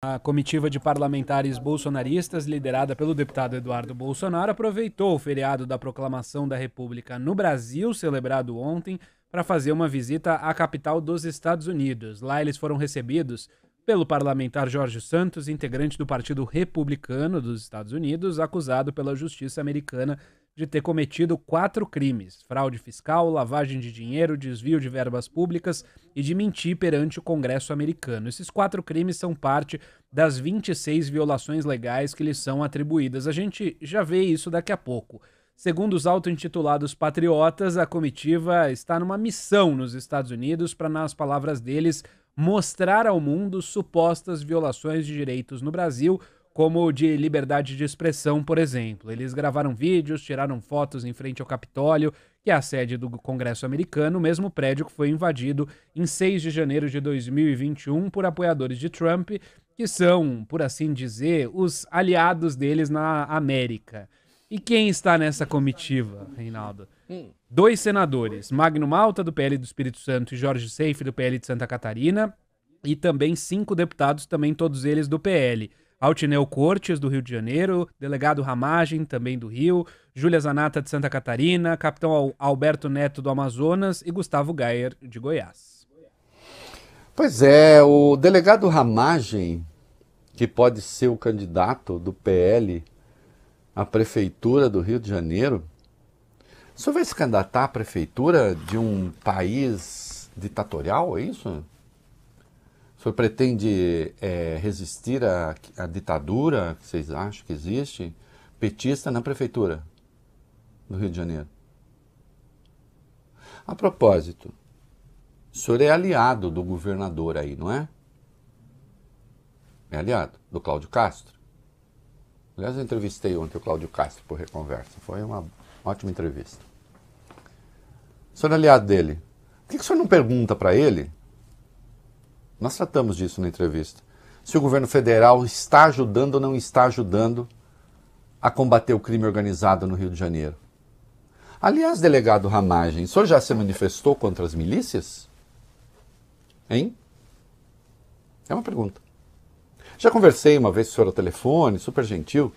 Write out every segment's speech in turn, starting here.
A comitiva de parlamentares bolsonaristas, liderada pelo deputado Eduardo Bolsonaro, aproveitou o feriado da proclamação da República no Brasil, celebrado ontem, para fazer uma visita à capital dos Estados Unidos. Lá eles foram recebidos pelo parlamentar Jorge Santos, integrante do Partido Republicano dos Estados Unidos, acusado pela justiça americana de ter cometido quatro crimes: fraude fiscal, lavagem de dinheiro, desvio de verbas públicas e de mentir perante o Congresso americano. Esses quatro crimes são parte das 26 violações legais que lhe são atribuídas. A gente já vê isso daqui a pouco. Segundo os auto-intitulados patriotas, a comitiva está numa missão nos Estados Unidos para, nas palavras deles, mostrar ao mundo supostas violações de direitos no Brasil como de liberdade de expressão, por exemplo. Eles gravaram vídeos, tiraram fotos em frente ao Capitólio, que é a sede do Congresso americano, o mesmo prédio que foi invadido em 6 de janeiro de 2021 por apoiadores de Trump, que são, por assim dizer, os aliados deles na América. E quem está nessa comitiva, Reinaldo? Hum. Dois senadores, Magno Malta, do PL do Espírito Santo, e Jorge Seife, do PL de Santa Catarina, e também cinco deputados, também todos eles do PL. Altineu Cortes, do Rio de Janeiro, delegado Ramagem, também do Rio, Júlia Zanata, de Santa Catarina, capitão Alberto Neto, do Amazonas e Gustavo Gayer, de Goiás. Pois é, o delegado Ramagem, que pode ser o candidato do PL à prefeitura do Rio de Janeiro, o senhor vai se candidatar à prefeitura de um país ditatorial, é isso? O senhor pretende é, resistir à, à ditadura que vocês acham que existe? Petista na prefeitura do Rio de Janeiro. A propósito, o senhor é aliado do governador aí, não é? É aliado do Cláudio Castro. Aliás, eu entrevistei ontem o Cláudio Castro por Reconversa. Foi uma ótima entrevista. O senhor é aliado dele. Por que, que o senhor não pergunta para ele nós tratamos disso na entrevista. Se o governo federal está ajudando ou não está ajudando a combater o crime organizado no Rio de Janeiro. Aliás, delegado Ramagem, o senhor já se manifestou contra as milícias? Hein? É uma pergunta. Já conversei uma vez com o senhor ao telefone, super gentil.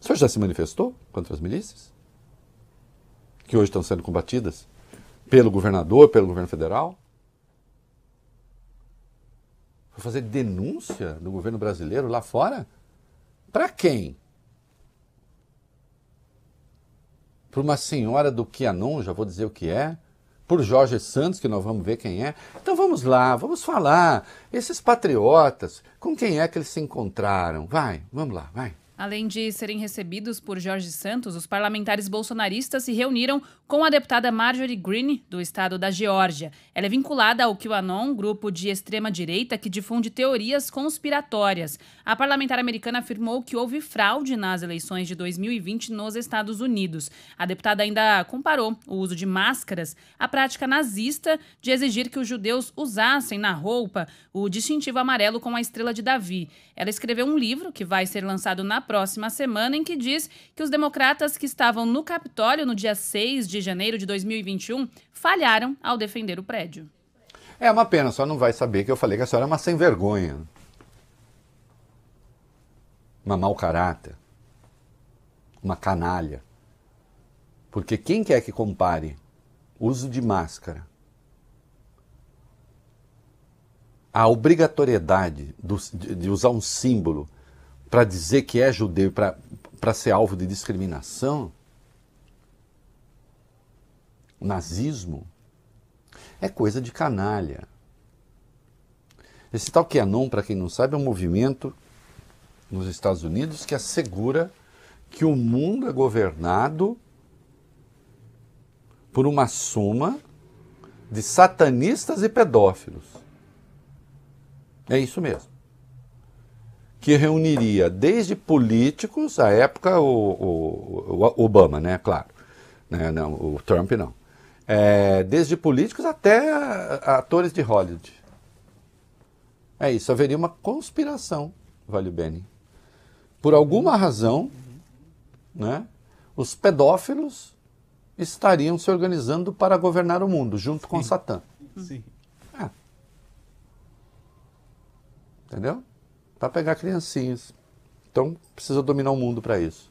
O senhor já se manifestou contra as milícias? Que hoje estão sendo combatidas pelo governador, pelo governo federal? Foi fazer denúncia do governo brasileiro lá fora? Para quem? Para uma senhora do Kianon, já vou dizer o que é? Por Jorge Santos, que nós vamos ver quem é? Então vamos lá, vamos falar. Esses patriotas, com quem é que eles se encontraram? Vai, vamos lá, vai. Além de serem recebidos por Jorge Santos, os parlamentares bolsonaristas se reuniram com a deputada Marjorie Greene, do estado da Geórgia. Ela é vinculada ao QAnon, grupo de extrema-direita que difunde teorias conspiratórias. A parlamentar americana afirmou que houve fraude nas eleições de 2020 nos Estados Unidos. A deputada ainda comparou o uso de máscaras à prática nazista de exigir que os judeus usassem na roupa o distintivo amarelo com a estrela de Davi. Ela escreveu um livro que vai ser lançado na próxima próxima semana, em que diz que os democratas que estavam no Capitólio no dia 6 de janeiro de 2021 falharam ao defender o prédio. É uma pena, só não vai saber que eu falei que a senhora é uma sem vergonha. Uma mau caráter. Uma canalha. Porque quem quer que compare uso de máscara a obrigatoriedade de usar um símbolo para dizer que é judeu, para ser alvo de discriminação? Nazismo? É coisa de canalha. Esse tal QAnon, para quem não sabe, é um movimento nos Estados Unidos que assegura que o mundo é governado por uma soma de satanistas e pedófilos. É isso mesmo que reuniria desde políticos, à época o, o, o Obama, né, claro, né, não, o Trump não, é, desde políticos até atores de Hollywood. É isso, haveria uma conspiração, vale bem. Por alguma razão, né, os pedófilos estariam se organizando para governar o mundo, junto Sim. com Satã. Sim. É. Entendeu? para pegar criancinhas. Então precisa dominar o mundo para isso.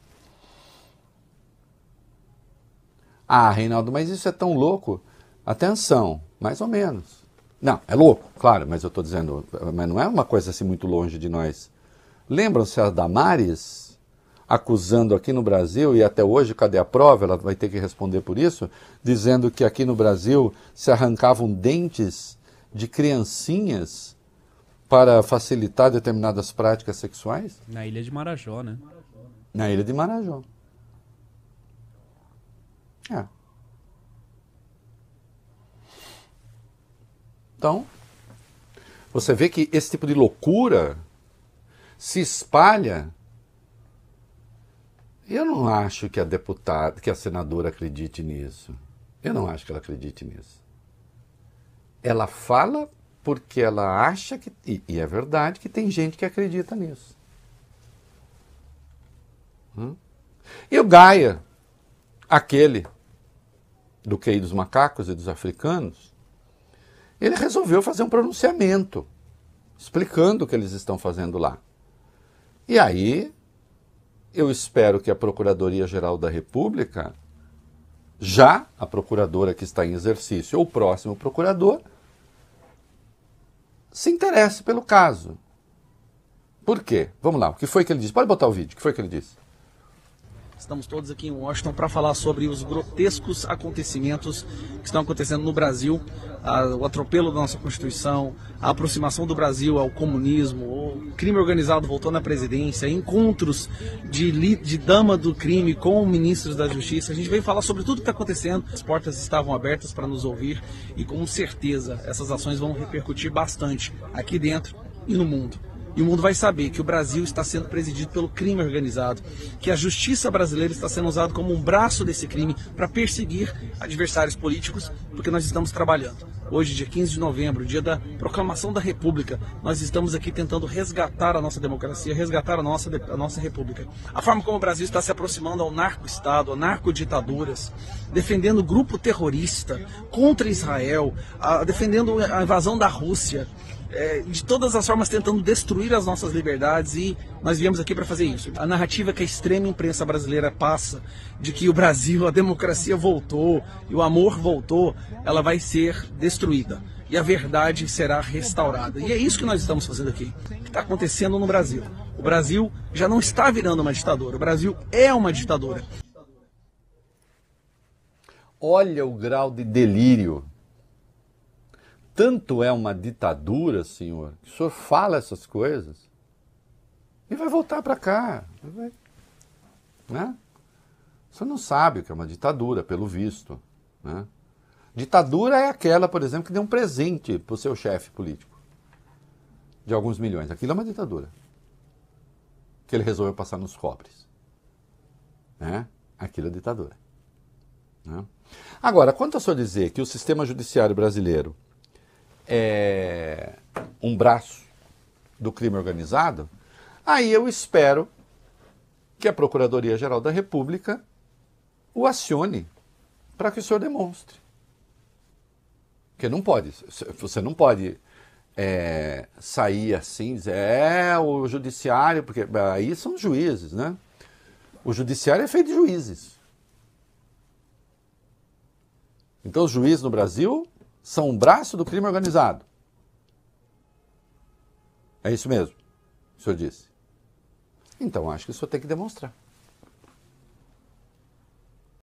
Ah, Reinaldo, mas isso é tão louco. Atenção, mais ou menos. Não, é louco, claro, mas eu estou dizendo, mas não é uma coisa assim muito longe de nós. Lembram-se a Damares acusando aqui no Brasil, e até hoje, cadê a prova? Ela vai ter que responder por isso, dizendo que aqui no Brasil se arrancavam dentes de criancinhas para facilitar determinadas práticas sexuais? Na ilha de Marajó, né? Na ilha de Marajó. É. Então, você vê que esse tipo de loucura se espalha. Eu não acho que a deputada, que a senadora acredite nisso. Eu não acho que ela acredite nisso. Ela fala porque ela acha que, e, e é verdade, que tem gente que acredita nisso. Hum? E o Gaia, aquele do QI dos macacos e dos africanos, ele resolveu fazer um pronunciamento explicando o que eles estão fazendo lá. E aí, eu espero que a Procuradoria-Geral da República, já a procuradora que está em exercício ou o próximo procurador, se interesse pelo caso. Por quê? Vamos lá, o que foi que ele disse? Pode botar o vídeo, o que foi que ele disse? Estamos todos aqui em Washington para falar sobre os grotescos acontecimentos que estão acontecendo no Brasil, ah, o atropelo da nossa Constituição, a aproximação do Brasil ao comunismo, o crime organizado voltou na presidência, encontros de, de dama do crime com ministros da Justiça. A gente veio falar sobre tudo que está acontecendo. As portas estavam abertas para nos ouvir e com certeza essas ações vão repercutir bastante aqui dentro e no mundo. E o mundo vai saber que o Brasil está sendo presidido pelo crime organizado, que a justiça brasileira está sendo usada como um braço desse crime para perseguir adversários políticos, porque nós estamos trabalhando. Hoje, dia 15 de novembro, dia da proclamação da República, nós estamos aqui tentando resgatar a nossa democracia, resgatar a nossa, a nossa República. A forma como o Brasil está se aproximando ao narco-estado, a narco-ditaduras, defendendo o grupo terrorista contra Israel, a, defendendo a invasão da Rússia, é, de todas as formas tentando destruir as nossas liberdades e nós viemos aqui para fazer isso. A narrativa que a extrema imprensa brasileira passa de que o Brasil, a democracia voltou e o amor voltou, ela vai ser destruída e a verdade será restaurada. E é isso que nós estamos fazendo aqui, que está acontecendo no Brasil. O Brasil já não está virando uma ditadura, o Brasil é uma ditadura. Olha o grau de delírio tanto é uma ditadura, senhor, que o senhor fala essas coisas e vai voltar para cá. Vai, né? O senhor não sabe o que é uma ditadura, pelo visto. Né? Ditadura é aquela, por exemplo, que deu um presente para o seu chefe político de alguns milhões. Aquilo é uma ditadura. Que ele resolveu passar nos cobres. Né? Aquilo é ditadura. Né? Agora, quanto a senhor dizer que o sistema judiciário brasileiro é, um braço do crime organizado, aí eu espero que a Procuradoria-Geral da República o acione para que o senhor demonstre. Porque não pode, você não pode é, sair assim, dizer, é o judiciário, porque aí são juízes, né? O judiciário é feito de juízes. Então, os juízes no Brasil são um braço do crime organizado. É isso mesmo, o senhor disse. Então acho que o senhor tem que demonstrar.